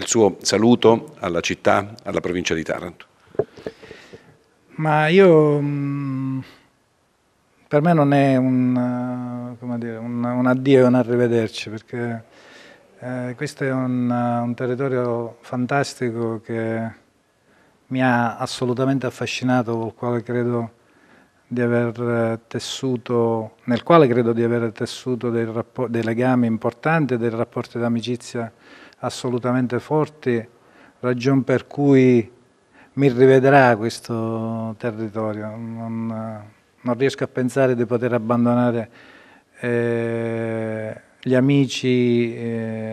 il suo saluto alla città, alla provincia di Taranto. Ma io, mm, per me non è un, eh, dire, un, un addio e un arrivederci, perché eh, questo è un, eh, un, territorio fantastico che mi ha assolutamente affascinato, col quale credo di aver eh, tessuto, nel quale credo di aver tessuto dei, dei legami importanti, dei rapporti d'amicizia assolutamente forti, ragion per cui mi rivedrà questo territorio. Non, non riesco a pensare di poter abbandonare eh, gli amici eh,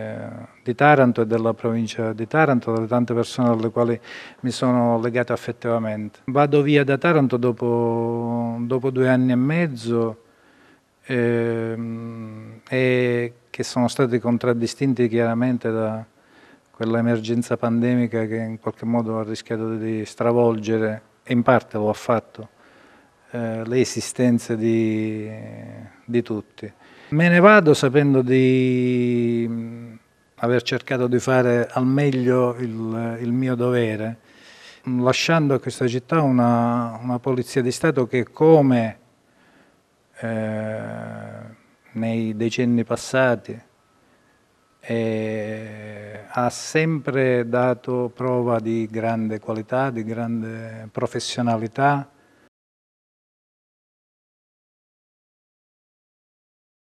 di Taranto e della provincia di Taranto, dalle tante persone alle quali mi sono legato affettivamente. Vado via da Taranto dopo, dopo due anni e mezzo ehm, e che sono stati contraddistinti chiaramente da quell'emergenza pandemica che in qualche modo ha rischiato di stravolgere, e in parte lo ha fatto, eh, le esistenze di, di tutti. Me ne vado sapendo di aver cercato di fare al meglio il, il mio dovere, lasciando a questa città una, una polizia di Stato che come eh, nei decenni passati eh, ha sempre dato prova di grande qualità, di grande professionalità,